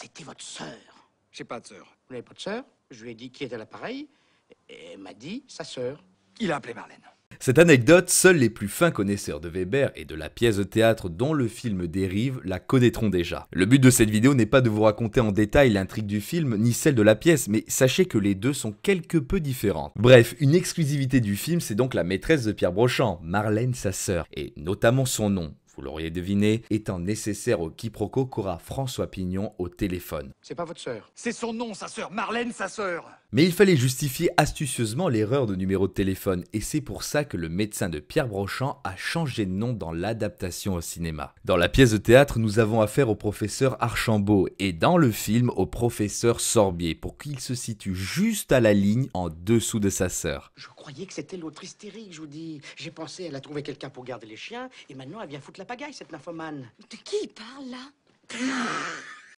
C'était votre sœur. J'ai pas de sœur. Vous n'avez pas de sœur Je lui ai dit qui était l'appareil, et elle m'a dit sa sœur. Il a appelé Marlène. Cette anecdote, seuls les plus fins connaisseurs de Weber et de la pièce de théâtre dont le film dérive la connaîtront déjà. Le but de cette vidéo n'est pas de vous raconter en détail l'intrigue du film ni celle de la pièce, mais sachez que les deux sont quelque peu différentes. Bref, une exclusivité du film, c'est donc la maîtresse de Pierre Brochant, Marlène sa sœur, et notamment son nom, vous l'auriez deviné, étant nécessaire au quiproquo qu'aura François Pignon au téléphone. C'est pas votre sœur. C'est son nom, sa sœur, Marlène, sa sœur. Mais il fallait justifier astucieusement l'erreur de numéro de téléphone, et c'est pour ça que le médecin de Pierre Brochamp a changé de nom dans l'adaptation au cinéma. Dans la pièce de théâtre, nous avons affaire au professeur Archambault, et dans le film, au professeur Sorbier, pour qu'il se situe juste à la ligne en dessous de sa sœur. Je croyais que c'était l'autre hystérique, je vous dis. J'ai pensé, elle a trouvé quelqu'un pour garder les chiens, et maintenant elle vient foutre la pagaille, cette nymphomane. De qui il parle là